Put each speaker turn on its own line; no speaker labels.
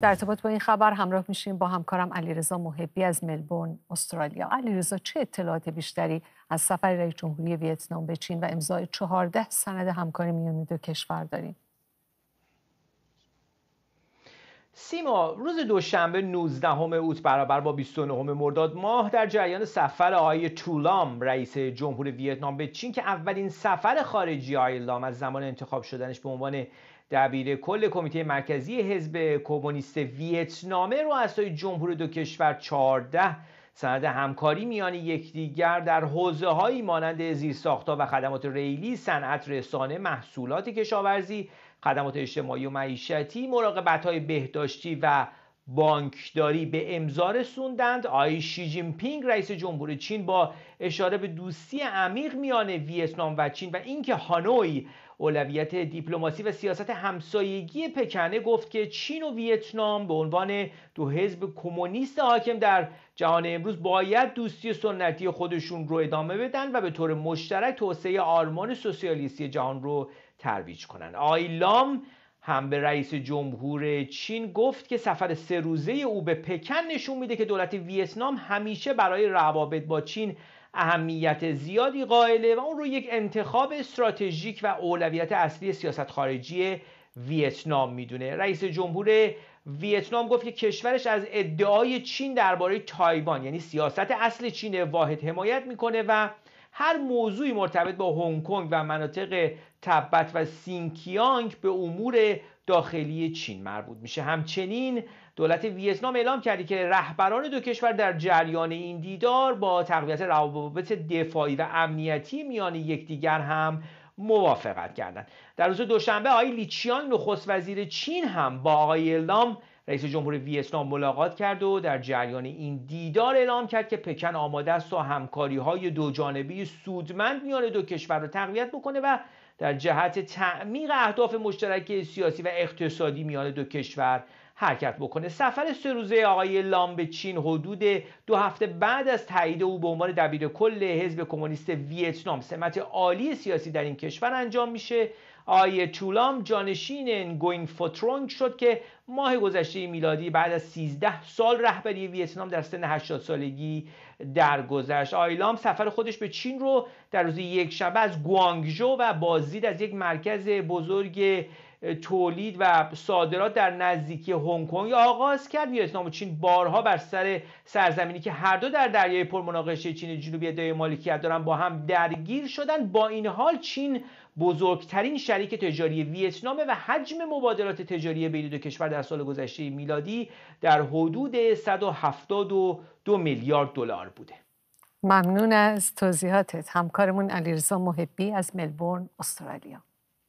در ارتباط با این خبر همراه میشیم با همکارم علیرضا محبی از ملبورن استرالیا علیرضا چه اطلاعات بیشتری از سفر رئیس جمهوری ویتنام به چین و امضای چهارده سند همکاری میان دو کشور داریم سیما روز دوشنبه 19 اوت برابر با 29 مرداد ماه در جریان سفر آقای تولام رئیس جمهور ویتنام به چین که اولین سفر خارجی آقای لام از زمان انتخاب شدنش به عنوان دبیر کل کمیته مرکزی حزب کمونیست ویتنامه رؤسای جمهور دو کشور 14 سند همکاری میان یکدیگر در حوزه هایی مانند زیرساختها و خدمات ریلی صنعت رسانه محصولات کشاورزی خدمات اجتماعی و معیشتی مراقبت های بهداشتی و بانکداری به امضا رسوندند آی شی جین پینگ رئیس جمهور چین با اشاره به دوستی عمیق میان ویتنام و چین و اینکه هانوی اولویت دیپلماسی و سیاست همسایگی پکنه گفت که چین و ویتنام به عنوان دو حزب کمونیست حاکم در جهان امروز باید دوستی سنتی خودشون رو ادامه بدن و به طور مشترک توسعه آرمان سوسیالیستی جهان رو ترویج کنند آیلام هم به رئیس جمهور چین گفت که سفر سه روزه او به پکن نشون میده که دولت ویتنام همیشه برای روابط با چین اهمیت زیادی قائله و اون رو یک انتخاب استراتژیک و اولویت اصلی سیاست خارجی ویتنام میدونه رئیس جمهور ویتنام گفت که کشورش از ادعای چین درباره تایوان یعنی سیاست اصل چین واحد حمایت میکنه و هر موضوعی مرتبط با هنگ کنگ و مناطق تبت و سینکیانگ به امور داخلی چین مربوط میشه همچنین دولت ویتنام اعلام کرده که رهبران دو کشور در جریان این دیدار با تقویت روابط دفاعی و امنیتی میان یکدیگر هم موافقت کردند در روز دوشنبه آقای لیچیان نخست وزیر چین هم با آقای لام رئیس جمهور ویتنام ملاقات کرد و در جریان این دیدار اعلام کرد که پکن آماده است و همکاری های دو جانبی سودمند میان دو کشور را تقویت بکنه و در جهت تعمیق اهداف مشترک سیاسی و اقتصادی میان دو کشور حرکت بکنه سفر سه روزه آقای لام به چین حدود دو هفته بعد از تایید او به عنوان دبیر کل حزب کمونیست ویتنام سمت عالی سیاسی در این کشور انجام میشه آیه تولام جانشین گوینگ فوترونگ شد که ماه گذشته میلادی بعد از 13 سال رهبری ویتنام در سن 80 سالگی درگذشت آیلام سفر خودش به چین رو در روز یک شب از گوانگژو و بازدید از یک مرکز بزرگ تولید و صادرات در نزدیکی هنگ کنگ آغاز کرد ویتنام و چین بارها بر سر سرزمینی که هر دو در دریای پرمناقشه چین جنوبی ادعای مالکیت دارن با هم درگیر شدن با این حال چین بزرگترین تجاری ویتنامه و حجم مبادلات تجاری بین دو کشور در سال گذشته میلادی در حدود 172 میلیارد دلار بوده ممنون از توضیحاتت همکارمون علیرضا محبی از ملبورن استرالیا